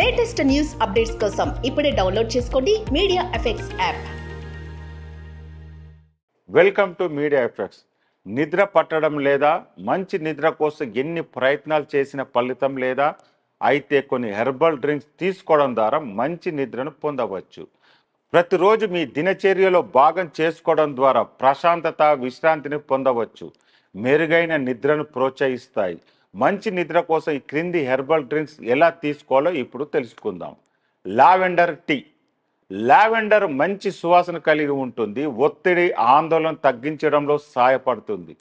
latest news updates కోసం ఇప్పుడే download చేసుకోండి media effects app welcome to media effects నిద్ర పట్టడం లేదా మంచి నిద్ర కోసం ఎన్ని ప్రయత్నాలు చేసిన ఫలితం లేదా అయితే కొన్ని హెర్బల్ డ్రింక్స్ తీసుకోవడం ద్వారా మంచి నిద్రను పొందవచ్చు ప్రతిరోజు మీ దినచర్యలో భాగం చేసుకోవడం ద్వారా ప్రశాంతత విశ్రాంతిని పొందవచ్చు మెరుగైన నిద్రను ప్రోత్సహిస్తాయి మంచి నిద్ర కోసం ఈ క్రింది హెర్బల్ డ్రింక్స్ ఎలా తీసుకోవాలో ఇప్పుడు తెలుసుకుందాం లావెండర్ టీ లావెండర్ మంచి సువాసన కలిగి ఉంటుంది ఒత్తిడి ఆందోళన తగ్గించడంలో సహాయపడుతుంది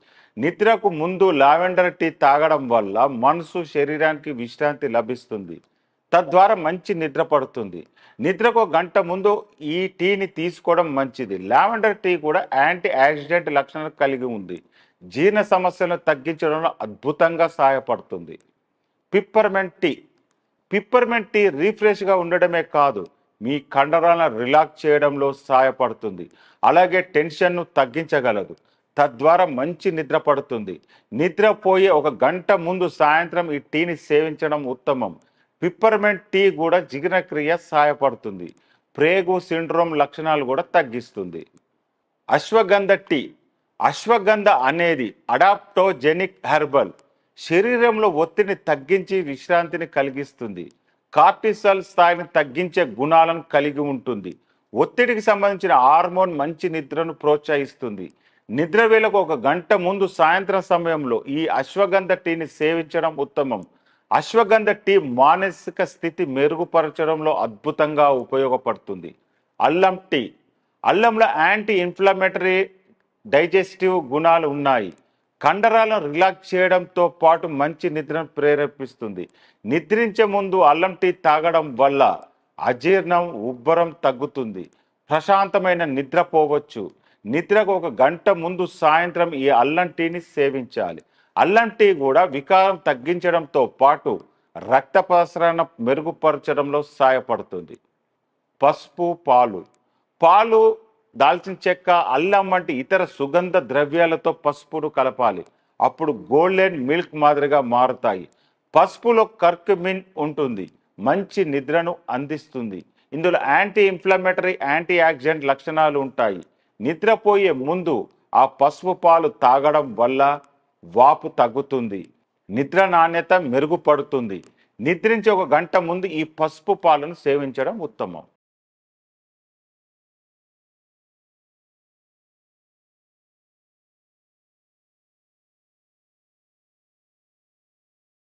నిద్రకు ముందు లావెండర్ టీ తాగడం వల్ల మనసు శరీరానికి విశ్రాంతి లభిస్తుంది తద్వారా మంచి నిద్ర పడుతుంది నిద్రకు గంట ముందు ఈ టీని తీసుకోవడం మంచిది లావెండర్ టీ కూడా యాంటీ యాక్సిడెంట్ లక్షణాలు కలిగి ఉంది జీర్ణ సమస్యను తగ్గించడంలో అద్భుతంగా సహాయపడుతుంది పిప్పర్మెంట్ టీ పిప్పర్మెంట్ టీ రీఫ్రెష్గా ఉండడమే కాదు మీ కండరాలను రిలాక్స్ చేయడంలో సహాయపడుతుంది అలాగే టెన్షన్ను తగ్గించగలదు తద్వారా మంచి నిద్ర పడుతుంది నిద్రపోయే ఒక గంట ముందు సాయంత్రం ఈ టీని సేవించడం ఉత్తమం పిప్పర్మెంట్ టీ కూడా జీర్ణక్రియ సహాయపడుతుంది ప్రేగు సిండ్రోమ్ లక్షణాలు కూడా తగ్గిస్తుంది అశ్వగంధ టీ అశ్వగంధ అనేది అడాప్టోజెనిక్ హెర్బల్ శరీరంలో ఒత్తిడిని తగ్గించి విశ్రాంతిని కలిగిస్తుంది కార్టిసల్ స్థాయిని తగ్గించే గుణాలను కలిగి ఉంటుంది ఒత్తిడికి సంబంధించిన హార్మోన్ మంచి నిద్రను ప్రోత్సహిస్తుంది నిద్ర వేళకు ఒక గంట ముందు సాయంత్రం సమయంలో ఈ అశ్వగంధ టీని సేవించడం ఉత్తమం అశ్వగంధ టీ మానసిక స్థితి మెరుగుపరచడంలో అద్భుతంగా ఉపయోగపడుతుంది అల్లం టీ అల్లంలో యాంటీ ఇన్ఫ్లమేటరీ డైజెస్టివ్ గుణాలు ఉన్నాయి కండరాలను రిలాక్స్ చేయడంతో పాటు మంచి నిద్రను ప్రేరేపిస్తుంది నిద్రించే ముందు అల్లం టీ తాగడం వల్ల అజీర్ణం ఉబ్బరం తగ్గుతుంది ప్రశాంతమైన నిద్ర పోవచ్చు నిద్రకు ఒక గంట ముందు సాయంత్రం ఈ అల్లం టీని సేవించాలి అల్లం టీ కూడా వికారం తగ్గించడంతో పాటు రక్త ప్రసరణ మెరుగుపరచడంలో సహాయపడుతుంది పసుపు పాలు పాలు దాల్చిన చెక్క అల్లం వంటి ఇతర సుగంధ ద్రవ్యాలతో పసుపును కలపాలి అప్పుడు గోల్డెన్ మిల్క్ మాదిరిగా మారుతాయి పసుపులో కర్క్మిన్ ఉంటుంది మంచి నిద్రను అందిస్తుంది ఇందులో యాంటీ ఇన్ఫ్లమేటరీ యాంటీ యాక్సిడెంట్ లక్షణాలు ఉంటాయి నిద్రపోయే ముందు ఆ పసుపు పాలు తాగడం వల్ల వాపు తగ్గుతుంది నిద్ర నాణ్యత మెరుగుపడుతుంది నిద్రించి ఒక గంట ముందు ఈ పసుపు పాలను సేవించడం ఉత్తమం